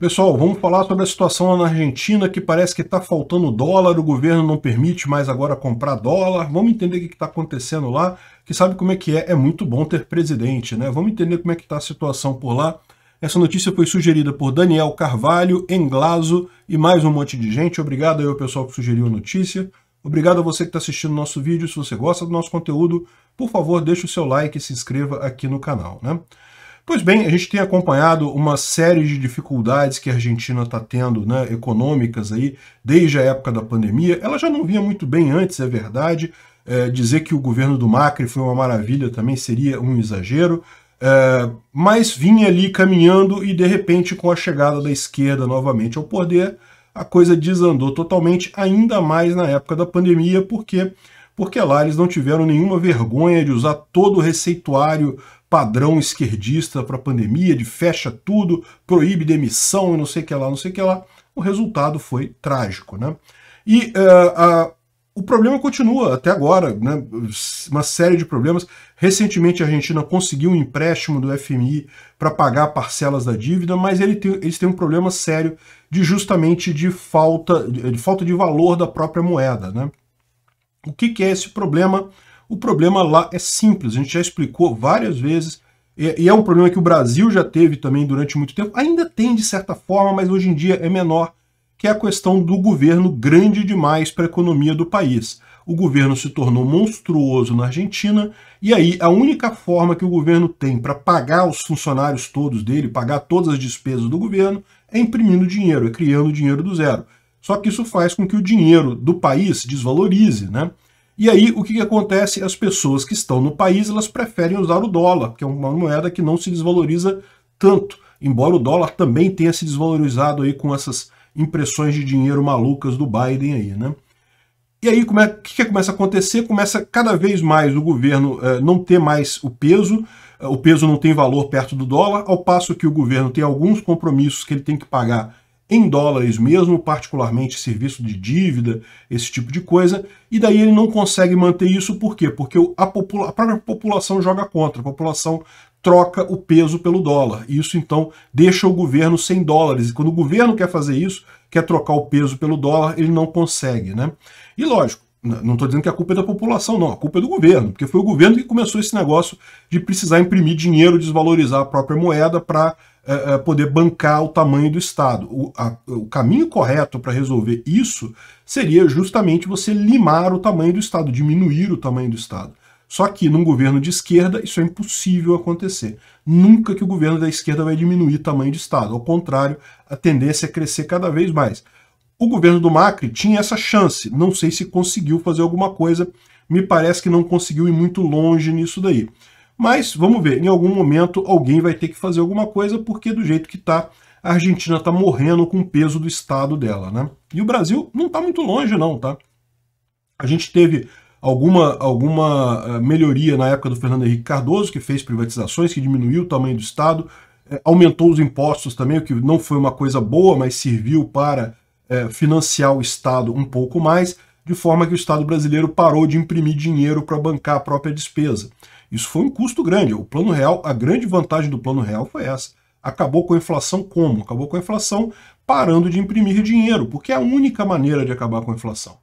Pessoal, vamos falar sobre a situação na Argentina, que parece que está faltando dólar, o governo não permite mais agora comprar dólar. Vamos entender o que está acontecendo lá, que sabe como é que é, é muito bom ter presidente, né? Vamos entender como é que está a situação por lá. Essa notícia foi sugerida por Daniel Carvalho, Englaso e mais um monte de gente. Obrigado aí ao pessoal que sugeriu a notícia. Obrigado a você que está assistindo nosso vídeo. Se você gosta do nosso conteúdo, por favor, deixe o seu like e se inscreva aqui no canal, né? Pois bem, a gente tem acompanhado uma série de dificuldades que a Argentina está tendo, né, econômicas aí, desde a época da pandemia. Ela já não vinha muito bem antes, é verdade. É, dizer que o governo do Macri foi uma maravilha também seria um exagero. É, mas vinha ali caminhando e de repente, com a chegada da esquerda novamente ao poder, a coisa desandou totalmente, ainda mais na época da pandemia, porque porque lá eles não tiveram nenhuma vergonha de usar todo o receituário padrão esquerdista para a pandemia, de fecha tudo, proíbe demissão e não sei o que lá, não sei o que lá. O resultado foi trágico. Né? E uh, uh, o problema continua até agora, né? uma série de problemas. Recentemente a Argentina conseguiu um empréstimo do FMI para pagar parcelas da dívida, mas ele tem, eles têm um problema sério de justamente de falta de, falta de valor da própria moeda. Né? O que, que é esse problema? O problema lá é simples, a gente já explicou várias vezes, e é um problema que o Brasil já teve também durante muito tempo, ainda tem de certa forma, mas hoje em dia é menor, que é a questão do governo grande demais para a economia do país. O governo se tornou monstruoso na Argentina, e aí a única forma que o governo tem para pagar os funcionários todos dele, pagar todas as despesas do governo, é imprimindo dinheiro, é criando dinheiro do zero. Só que isso faz com que o dinheiro do país desvalorize, né? E aí, o que, que, acontece? As pessoas que estão no país, elas preferem usar o dólar, que é uma moeda que não se desvaloriza tanto. Embora o dólar também tenha se desvalorizado aí com essas impressões de dinheiro malucas do Biden aí, né? E aí, é, o é, que, que, começa a acontecer? Começa cada vez mais o governo eh, não ter mais o peso, eh, o peso não tem valor perto do dólar, ao passo que o governo tem alguns compromissos que ele tem que pagar em dólares mesmo, particularmente serviço de dívida, esse tipo de coisa, e daí ele não consegue manter isso, por quê? Porque a, popula a própria população joga contra, a população troca o peso pelo dólar. E isso então deixa o governo sem dólares. E quando o governo quer fazer isso, quer trocar o peso pelo dólar, ele não consegue, né? E lógico, não estou dizendo que a culpa é da população, não, a culpa é do governo, porque foi o governo que começou esse negócio de precisar imprimir dinheiro, desvalorizar a própria moeda para é, é, poder bancar o tamanho do Estado. O, a, o caminho correto para resolver isso seria justamente você limar o tamanho do Estado, diminuir o tamanho do Estado. Só que num governo de esquerda isso é impossível acontecer. Nunca que o governo da esquerda vai diminuir o tamanho de Estado. Ao contrário, a tendência é crescer cada vez mais. O governo do Macri tinha essa chance. Não sei se conseguiu fazer alguma coisa. Me parece que não conseguiu ir muito longe nisso daí. Mas vamos ver, em algum momento alguém vai ter que fazer alguma coisa, porque do jeito que está, a Argentina está morrendo com o peso do Estado dela. Né? E o Brasil não está muito longe, não, tá? A gente teve alguma, alguma eh, melhoria na época do Fernando Henrique Cardoso, que fez privatizações, que diminuiu o tamanho do Estado, eh, aumentou os impostos também, o que não foi uma coisa boa, mas serviu para eh, financiar o Estado um pouco mais de forma que o Estado brasileiro parou de imprimir dinheiro para bancar a própria despesa. Isso foi um custo grande. O Plano Real, a grande vantagem do Plano Real foi essa. Acabou com a inflação como? Acabou com a inflação parando de imprimir dinheiro, porque é a única maneira de acabar com a inflação.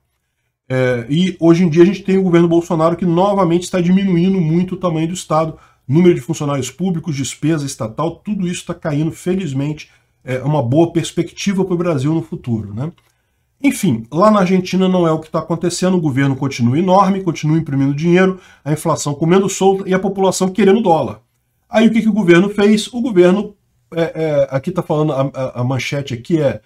É, e hoje em dia a gente tem o governo Bolsonaro que novamente está diminuindo muito o tamanho do Estado, número de funcionários públicos, despesa estatal, tudo isso está caindo, felizmente, é uma boa perspectiva para o Brasil no futuro. Né? Enfim, lá na Argentina não é o que está acontecendo, o governo continua enorme, continua imprimindo dinheiro, a inflação comendo solta e a população querendo dólar. Aí o que, que o governo fez? O governo, é, é, aqui está falando, a, a, a, manchete aqui é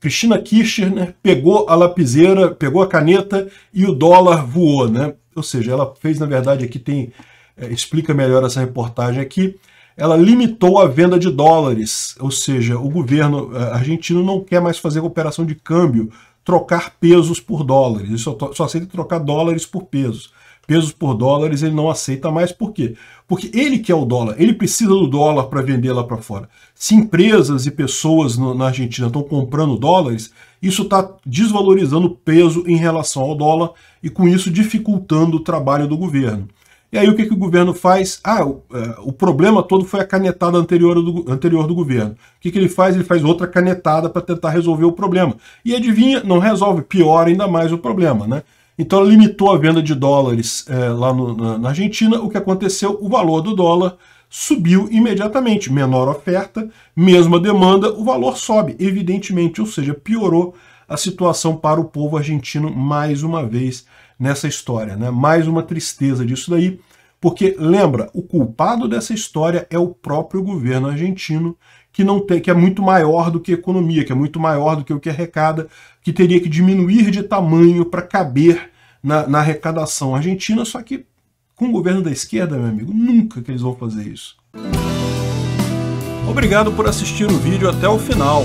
Cristina Kirchner né, pegou a lapiseira, pegou a caneta e o dólar voou, né? Ou seja, ela fez, na verdade, aqui tem, é, explica melhor essa reportagem aqui, ela limitou a venda de dólares, ou seja, o governo é, argentino não quer mais fazer operação de câmbio trocar pesos por dólares. Ele só, só aceita trocar dólares por pesos. Pesos por dólares ele não aceita mais, por quê? Porque ele quer é o dólar, ele precisa do dólar para vender lá para fora. Se empresas e pessoas no, na Argentina estão comprando dólares, isso está desvalorizando o peso em relação ao dólar e com isso dificultando o trabalho do governo. E aí o que, que o governo faz? Ah, o, é, o problema todo foi a canetada anterior do, anterior do governo. O que, que ele faz? Ele faz outra canetada para tentar resolver o problema. E adivinha, não resolve, piora ainda mais o problema, né? Então limitou a venda de dólares é, lá no, na, na Argentina. O que aconteceu? O valor do dólar subiu imediatamente. Menor oferta, mesma demanda, o valor sobe, evidentemente, ou seja, piorou a situação para o povo argentino mais uma vez nessa história. Né? Mais uma tristeza disso daí, porque lembra, o culpado dessa história é o próprio governo argentino, que não tem, que é muito maior do que a economia, que é muito maior do que o que arrecada, que teria que diminuir de tamanho para caber na, na arrecadação argentina, só que com o governo da esquerda, meu amigo, nunca que eles vão fazer isso. Obrigado por assistir o vídeo até o final.